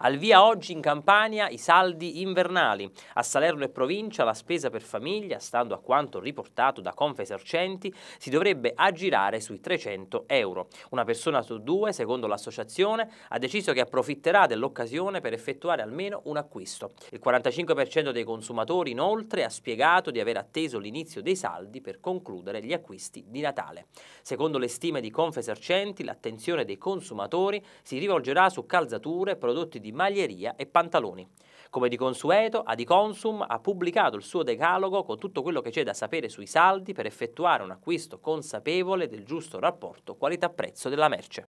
Al via oggi in Campania i saldi invernali. A Salerno e provincia la spesa per famiglia, stando a quanto riportato da Confesercenti, si dovrebbe aggirare sui 300 euro. Una persona su due, secondo l'associazione, ha deciso che approfitterà dell'occasione per effettuare almeno un acquisto. Il 45% dei consumatori inoltre ha spiegato di aver atteso l'inizio dei saldi per concludere gli acquisti di Natale. Secondo le stime di Confesercenti, l'attenzione dei consumatori si rivolgerà su calzature, prodotti di di maglieria e pantaloni. Come di consueto, Adiconsum ha pubblicato il suo decalogo con tutto quello che c'è da sapere sui saldi per effettuare un acquisto consapevole del giusto rapporto qualità-prezzo della merce.